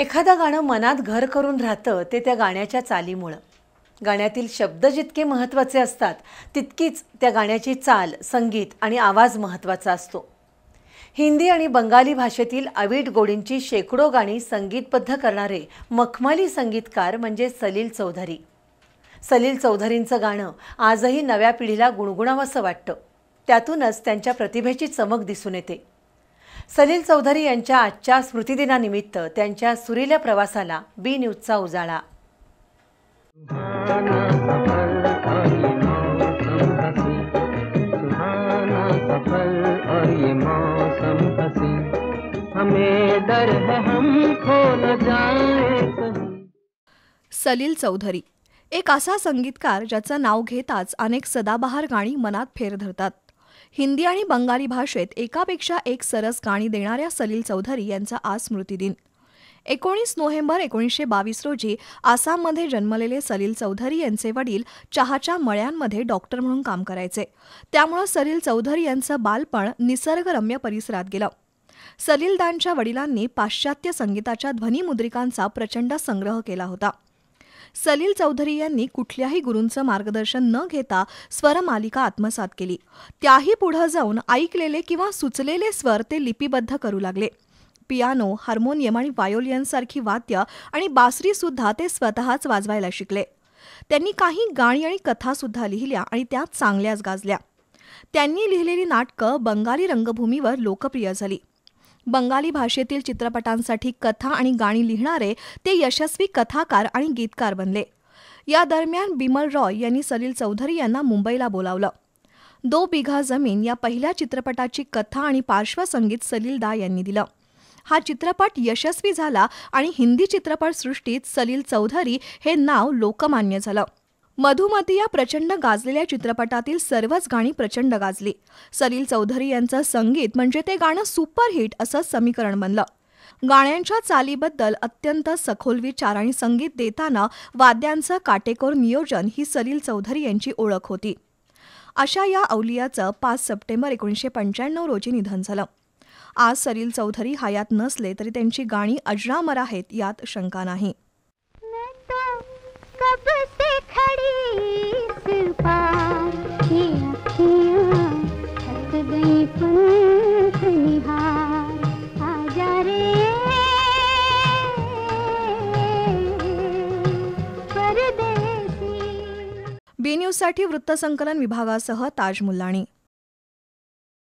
एखादं गाणं मनात घर करून राहतं ते त्या गाण्याच्या चालीमुळं गाण्यातील शब्द जितके महत्त्वाचे असतात तितकीच त्या गाण्याची चाल संगीत आणि आवाज महत्त्वाचा असतो हिंदी आणि बंगाली भाषेतील अवीट गोडींची शेकडो गाणी संगीतबद्ध करणारे मखमली संगीतकार म्हणजे सलील चौधरी सलील चौधरींचं गाणं आजही नव्या पिढीला गुणगुणावंसं वाटतं त्यातूनच त्यांच्या प्रतिभेची चमक दिसून येते सलील चौधरी यांच्या आजच्या स्मृतिदिनानिमित्त त्यांच्या सुरील्या प्रवासाला बी न्यूजचा उजाळा सलील चौधरी एक असा संगीतकार ज्याचं नाव घेताच अनेक सदाबहार गाणी मनात फेर धरतात हिंदी आणि बंगाली भाषेत एकापेक्षा एक सरस गाणी देणाऱ्या सलील चौधरी यांचा आज स्मृतिदिन एकोणीस नोव्हेंबर एकोणीसशे बावीस रोजी आसाममध्ये जन्मलेले सलील चौधरी यांचे वडील चहाच्या मळ्यांमध्ये डॉक्टर म्हणून काम करायचे त्यामुळं सलील चौधरी यांचं बालपण निसर्गरम्य परिसरात गेलं सलीलदानच्या वडिलांनी पाश्चात्य संगीताच्या ध्वनिमुद्रिकांचा प्रचंड संग्रह केला होता सलील चौधरी यांनी कुठल्याही गुरूंचं मार्गदर्शन न घेता स्वरमालिका आत्मसात केली त्याही पुढं जाऊन ऐकलेले किंवा सुचलेले स्वर ते लिपिबद्ध करू लागले पियानो हार्मोनियम आणि सारखी वाद्य आणि बासरीसुद्धा ते स्वतःच वाजवायला शिकले त्यांनी काही गाणी आणि कथासुद्धा लिहिल्या आणि त्या चांगल्याच गाजल्या त्यांनी लिहिलेली नाटकं बंगाली रंगभूमीवर लोकप्रिय झाली बंगाली भाषेतील चित्रपटांसाठी कथा आणि गाणी लिहिणारे ते यशस्वी कथाकार आणि गीतकार बनले या दरम्यान बिमल रॉय यांनी सलील चौधरी यांना मुंबईला बोलावलं दो बिघा जमीन या पहिल्या चित्रपटाची कथा आणि पार्श्वसंगीत सलील दा यांनी दिलं हा चित्रपट यशस्वी झाला आणि हिंदी चित्रपटसृष्टीत सलील चौधरी हे नाव लोकमान्य झालं मधुमती या प्रचंड गाजलेल्या चित्रपटातील सर्वच गाणी प्रचंड गाजली सलील चौधरी यांचं संगीत म्हणजे ते गाणं सुपरहिट असं समीकरण बनलं गाण्यांच्या चालीबद्दल अत्यंत सखोल विचार आणि संगीत देताना वाद्यांचं काटेकोर नियोजन ही सलील चौधरी यांची ओळख होती अशा या अवलियाचं पाच सप्टेंबर एकोणीसशे पंच्याण्णव रोजी निधन झालं आज सलील चौधरी हयात नसले तरी त्यांची गाणी अजरामर आहेत यात शंका नाही बी न्यूजसाठी वृत्तसंकलन विभागासह ताज मुल्लाणी